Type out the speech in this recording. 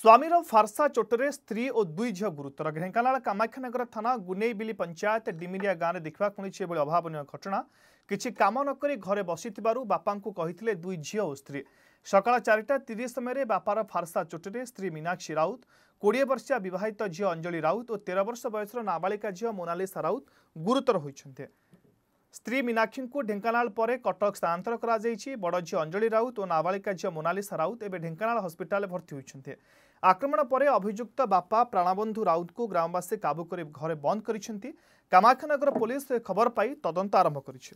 ସ୍ୱାମୀର ଫାର୍ସା ଚୋଟରେ ସ୍ତ୍ରୀ ଓ ଦୁଇ ଝିଅ ଗୁରୁତର ଢେଙ୍କାନାଳ କାମାକ୍ଷାନଗର ଥାନା ଗୁନେଇବିଲି ପଞ୍ଚାୟତ ଡିମିରିଆ ଗାଁରେ ଦେଖିବାକୁ ମିଳିଛି ଏଭଳି ଅଭାବନୀୟ ଘଟଣା କିଛି କାମ ନକରି ଘରେ ବସିଥିବାରୁ ବାପାଙ୍କୁ କହିଥିଲେ ଦୁଇ ଝିଅ ଓ ସ୍ତ୍ରୀ ସକାଳ ଚାରିଟା ତିରିଶ ସମୟରେ ବାପାର ଫାର୍ସା ଚୋଟରେ ସ୍ତ୍ରୀ ମୀନାକ୍ଷୀ ରାଉତ କୋଡ଼ିଏ ବର୍ଷିଆ ବିବାହିତ ଝିଅ ଅଞ୍ଜଳି ରାଉତ ଓ ତେର ବର୍ଷ ବୟସର ନାବାଳିକା ଝିଅ ମୋନାଲିସା ରାଉତ ଗୁରୁତର ହୋଇଛନ୍ତି স্ত্রী মীনাক্ষীঙ্কু ঢেঙ্কানাল পরে কটক স্থানান্তর করা যাইছি বড় ঝিও অঞ্জলি রাউত ও নাবালিকা ঝিও মোনালিসা রাউত এবে ঢেঙ্কানাল হসপিটালে ভর্তি হয়েছেন আক্রমণ পরে অভিযুক্ত বাপা প্রাণবন্ধু রাউতকু গ্রামবাসী কাবু করে ঘরে বন্ধ করেছেন কামাখ্যানগর পুলিশ খবর পাই তদন্ত আরম্ভ করেছে